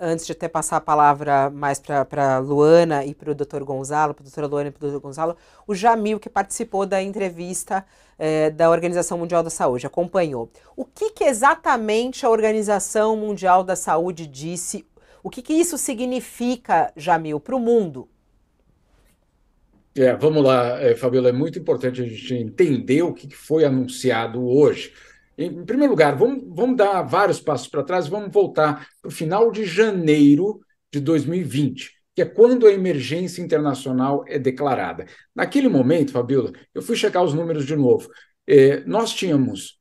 antes de até passar a palavra mais para Luana e para o doutor Gonzalo, para a doutora Luana e para o doutor Gonzalo, o Jamil, que participou da entrevista é, da Organização Mundial da Saúde, acompanhou. O que, que, exatamente a Organização Mundial da Saúde disse? O que, que isso significa, Jamil, para o mundo? É, vamos lá, é, Fabiola, é muito importante a gente entender o que foi anunciado hoje em primeiro lugar, vamos, vamos dar vários passos para trás, vamos voltar para o final de janeiro de 2020, que é quando a emergência internacional é declarada. Naquele momento, Fabiola, eu fui checar os números de novo. É, nós tínhamos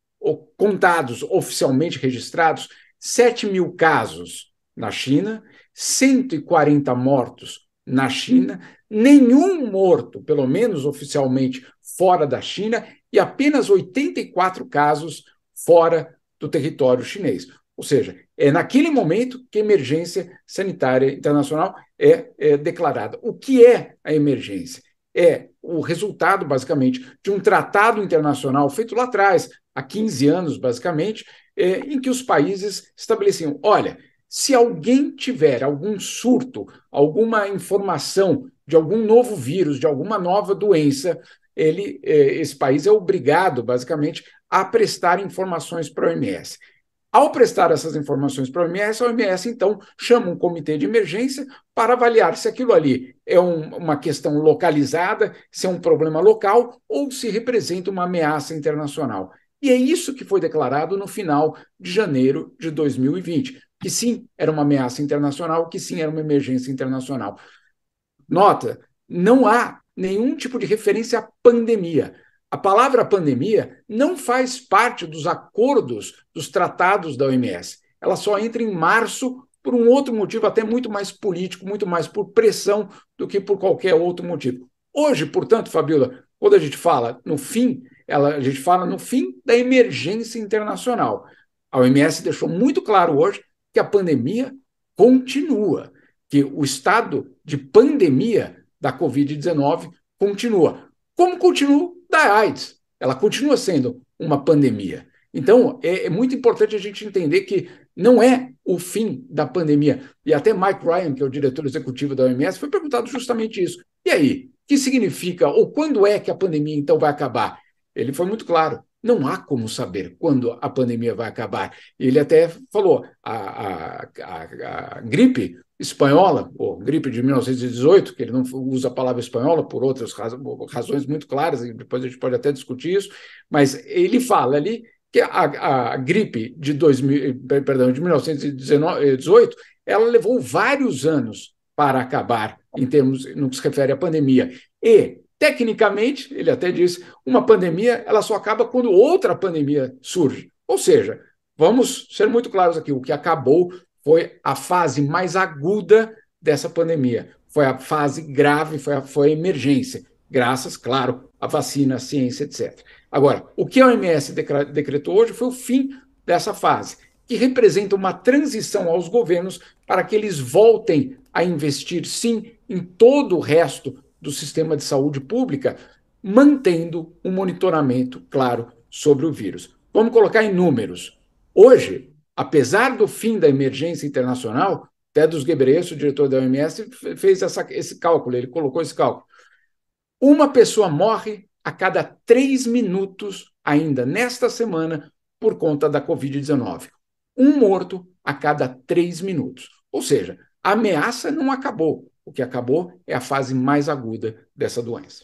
contados, oficialmente registrados, 7 mil casos na China, 140 mortos na China, nenhum morto, pelo menos oficialmente, fora da China, e apenas 84 casos fora do território chinês. Ou seja, é naquele momento que a emergência sanitária internacional é, é declarada. O que é a emergência? É o resultado, basicamente, de um tratado internacional feito lá atrás, há 15 anos, basicamente, é, em que os países estabeleciam: olha, se alguém tiver algum surto, alguma informação de algum novo vírus, de alguma nova doença, ele, é, esse país é obrigado, basicamente, a prestar informações para a OMS. Ao prestar essas informações para a OMS, a OMS então chama um comitê de emergência para avaliar se aquilo ali é um, uma questão localizada, se é um problema local ou se representa uma ameaça internacional. E é isso que foi declarado no final de janeiro de 2020, que sim era uma ameaça internacional, que sim era uma emergência internacional. Nota, não há nenhum tipo de referência à pandemia. A palavra pandemia não faz parte dos acordos dos tratados da OMS. Ela só entra em março por um outro motivo, até muito mais político, muito mais por pressão do que por qualquer outro motivo. Hoje, portanto, Fabiola, quando a gente fala no fim, ela, a gente fala no fim da emergência internacional. A OMS deixou muito claro hoje que a pandemia continua, que o estado de pandemia da Covid-19 continua. Como continua da AIDS? Ela continua sendo uma pandemia. Então, é, é, muito importante a gente entender que não é o fim da pandemia. E até Mike Ryan, que é o diretor executivo da OMS, foi perguntado justamente isso. E aí, o que significa ou quando é que a pandemia então vai acabar? Ele foi muito claro. Não há como saber quando a pandemia vai acabar. Ele até falou: a, a, a, a gripe espanhola, ou gripe de 1918, que ele não usa a palavra espanhola por outras razões muito claras, e depois a gente pode até discutir isso, mas ele fala ali que a, a gripe de, 2000, perdão, de 1918 ela levou vários anos para acabar em termos no que se refere à pandemia. E, tecnicamente, ele até disse uma pandemia ela só acaba quando outra pandemia surge. Ou seja, vamos ser muito claros aqui, o que acabou foi a fase mais aguda dessa pandemia. Foi a fase grave, foi a, foi a emergência, graças, claro, à vacina, à ciência, etc. Agora, o que a OMS decretou hoje foi o fim dessa fase, que representa uma transição aos governos para que eles voltem a investir, sim, em todo o resto do sistema de saúde pública, mantendo um monitoramento claro sobre o vírus. Vamos colocar em números. Hoje, apesar do fim da emergência internacional, Tedros Ghebreyesus, o diretor da OMS, fez essa, esse cálculo, ele colocou esse cálculo. Uma pessoa morre a cada três minutos, ainda nesta semana, por conta da Covid-19. Um morto a cada três minutos. Ou seja, a ameaça não acabou. O que acabou é a fase mais aguda dessa doença.